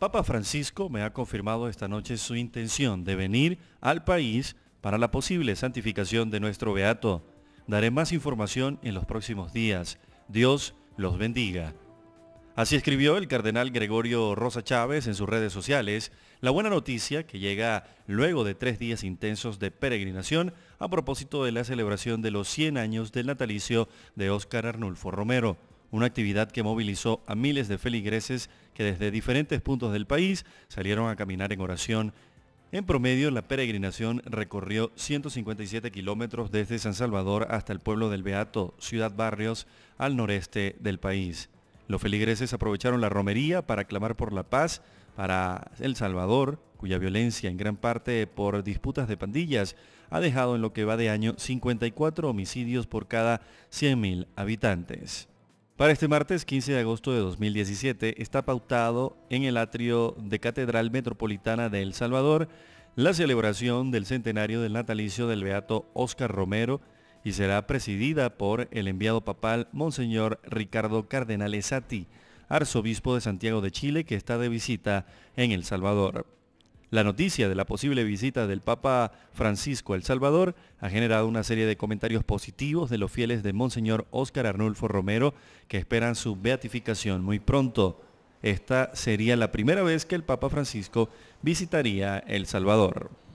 Papa Francisco me ha confirmado esta noche su intención de venir al país para la posible santificación de nuestro Beato. Daré más información en los próximos días. Dios los bendiga. Así escribió el cardenal Gregorio Rosa Chávez en sus redes sociales, la buena noticia que llega luego de tres días intensos de peregrinación a propósito de la celebración de los 100 años del natalicio de Óscar Arnulfo Romero una actividad que movilizó a miles de feligreses que desde diferentes puntos del país salieron a caminar en oración. En promedio, la peregrinación recorrió 157 kilómetros desde San Salvador hasta el pueblo del Beato, Ciudad Barrios, al noreste del país. Los feligreses aprovecharon la romería para clamar por la paz para El Salvador, cuya violencia en gran parte por disputas de pandillas ha dejado en lo que va de año 54 homicidios por cada 100.000 habitantes. Para este martes 15 de agosto de 2017 está pautado en el atrio de Catedral Metropolitana de El Salvador la celebración del centenario del natalicio del beato Oscar Romero y será presidida por el enviado papal Monseñor Ricardo Cardenal Sati, arzobispo de Santiago de Chile que está de visita en El Salvador. La noticia de la posible visita del Papa Francisco a El Salvador ha generado una serie de comentarios positivos de los fieles de Monseñor Óscar Arnulfo Romero que esperan su beatificación muy pronto. Esta sería la primera vez que el Papa Francisco visitaría El Salvador.